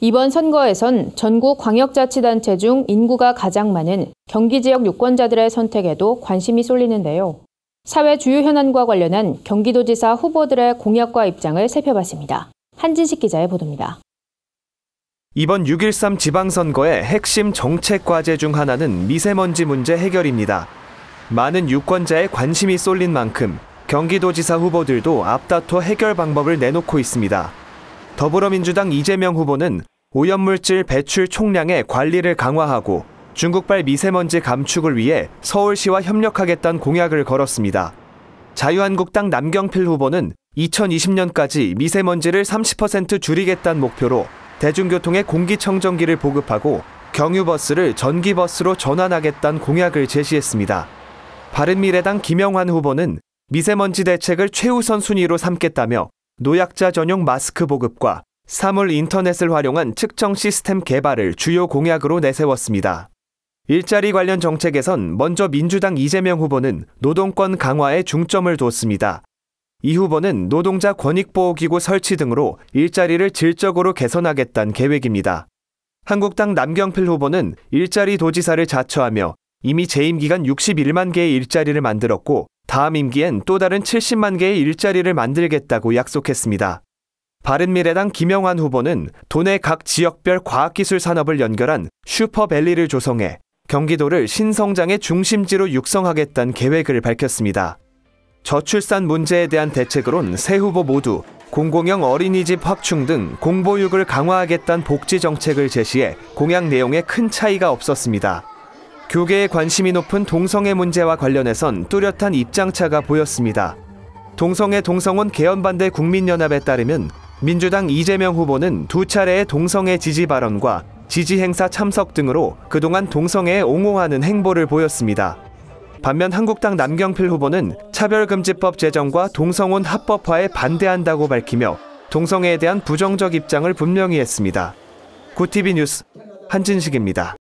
이번 선거에선 전국 광역자치단체 중 인구가 가장 많은 경기 지역 유권자들의 선택에도 관심이 쏠리는데요. 사회 주요 현안과 관련한 경기도지사 후보들의 공약과 입장을 살펴봤습니다. 한진식 기자의 보도입니다. 이번 6.13 지방선거의 핵심 정책 과제 중 하나는 미세먼지 문제 해결입니다. 많은 유권자의 관심이 쏠린 만큼 경기도지사 후보들도 앞다퉈 해결 방법을 내놓고 있습니다. 더불어민주당 이재명 후보는 오염물질 배출 총량의 관리를 강화하고 중국발 미세먼지 감축을 위해 서울시와 협력하겠다는 공약을 걸었습니다. 자유한국당 남경필 후보는 2020년까지 미세먼지를 30% 줄이겠다는 목표로 대중교통에 공기청정기를 보급하고 경유버스를 전기버스로 전환하겠다는 공약을 제시했습니다. 바른미래당 김영환 후보는 미세먼지 대책을 최우선 순위로 삼겠다며 노약자 전용 마스크 보급과 사물 인터넷을 활용한 측정 시스템 개발을 주요 공약으로 내세웠습니다. 일자리 관련 정책에선 먼저 민주당 이재명 후보는 노동권 강화에 중점을 뒀습니다. 이 후보는 노동자 권익보호기구 설치 등으로 일자리를 질적으로 개선하겠다는 계획입니다. 한국당 남경필 후보는 일자리 도지사를 자처하며 이미 재임 기간 61만 개의 일자리를 만들었고 다음 임기엔 또 다른 70만 개의 일자리를 만들겠다고 약속했습니다. 바른미래당 김영환 후보는 도내 각 지역별 과학기술 산업을 연결한 슈퍼밸리를 조성해 경기도를 신성장의 중심지로 육성하겠다는 계획을 밝혔습니다. 저출산 문제에 대한 대책으론 새 후보 모두 공공형 어린이집 확충 등 공보육을 강화하겠다는 복지 정책을 제시해 공약 내용에 큰 차이가 없었습니다. 교계에 관심이 높은 동성애 문제와 관련해선 뚜렷한 입장차가 보였습니다. 동성애 동성혼 개헌반대 국민연합에 따르면 민주당 이재명 후보는 두 차례의 동성애 지지 발언과 지지 행사 참석 등으로 그동안 동성애에 옹호하는 행보를 보였습니다. 반면 한국당 남경필 후보는 차별금지법 제정과 동성혼 합법화에 반대한다고 밝히며 동성애에 대한 부정적 입장을 분명히 했습니다. 구티비 뉴스 한진식입니다.